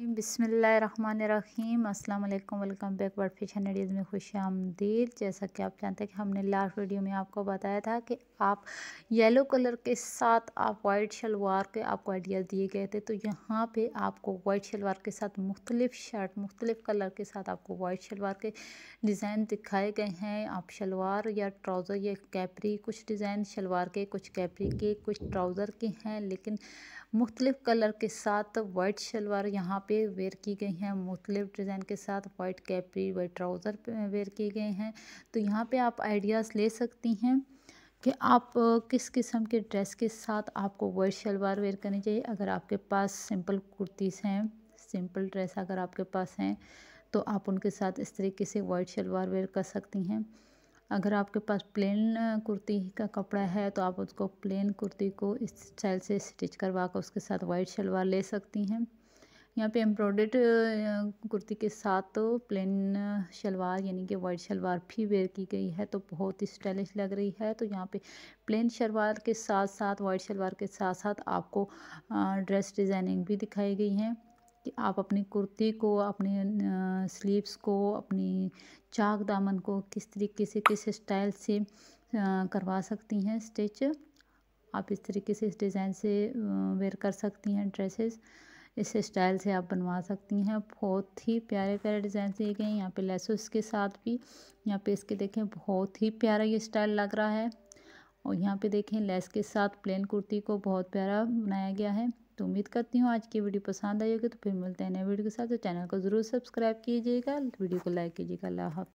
बिसमीम अस्सलाम वालेकुम वेलकम बैक वर्ड फिशन एडीज़ में खुश आमदीद जैसा कि आप जानते हैं कि हमने लास्ट वीडियो में आपको बताया था कि आप येलो कलर के साथ आप वाइट शलवार के आपको आइडियाज़ दिए गए थे तो यहाँ पे आपको वाइट शलवार के साथ मुख्तलिफ शर्ट मुख्तलिफ कलर के साथ आपको वाइट शलवार के डिज़ाइन दिखाए गए हैं आप शलवार या ट्राउज़र या कैपरी कुछ डिज़ाइन शलवार के कुछ कैपरी के कुछ ट्राउज़र के हैं लेकिन मुख्तलिफ कलर के साथ वाइट शलवार यहाँ पे वेयर की गई हैं मुख्तलिफ डिज़ाइन के साथ वाइट कैपरी वाइट ट्राउज़र पे वेयर की गए हैं तो यहाँ पे आप आइडियाज़ ले सकती हैं कि आप किस किस्म के ड्रेस के साथ आपको वाइट शलवार वेयर करनी चाहिए अगर आपके पास सिंपल कुर्तीज़ हैं सिंपल ड्रेस अगर आपके पास हैं तो आप उनके साथ इस तरीके से वाइट शलवार वेयर कर सकती हैं अगर आपके पास प्लेन कुर्ती का कपड़ा है तो आप उसको प्लेन कुर्ती को इस स्टाइल से स्टिच करवा कर उसके साथ वाइट शलवार ले सकती हैं यहाँ पे एम्ब्रॉयडर्ड कुर्ती के साथ तो प्लेन शलवार यानी कि वाइट शलवार भी वेयर की गई है तो बहुत ही स्टाइलिश लग रही है तो यहाँ पे प्लेन शलवार के साथ साथ वाइट शलवार के साथ साथ आपको ड्रेस डिज़ाइनिंग भी दिखाई गई है कि आप अपनी कुर्ती को अपने स्लीव्स को अपनी चाक दामन को किस तरीके से किस स्टाइल से करवा सकती हैं स्टिच आप इस तरीके से इस डिज़ाइन से वेयर कर सकती हैं ड्रेसेस इस स्टाइल से आप बनवा सकती हैं बहुत ही प्यारे प्यारे डिज़ाइन दिए गए हैं यहाँ पे लेस के साथ भी यहाँ पे इसके देखें बहुत ही प्यारा ये स्टाइल लग रहा है और यहाँ पे देखें लेस के साथ प्लेन कुर्ती को बहुत प्यारा बनाया गया है तो उम्मीद करती हूँ आज की वीडियो पसंद आई होगी तो फिर मिलते हैं नए वीडियो के साथ तो चैनल को ज़रूर सब्सक्राइब कीजिएगा वीडियो को लाइक कीजिएगा अल्लाह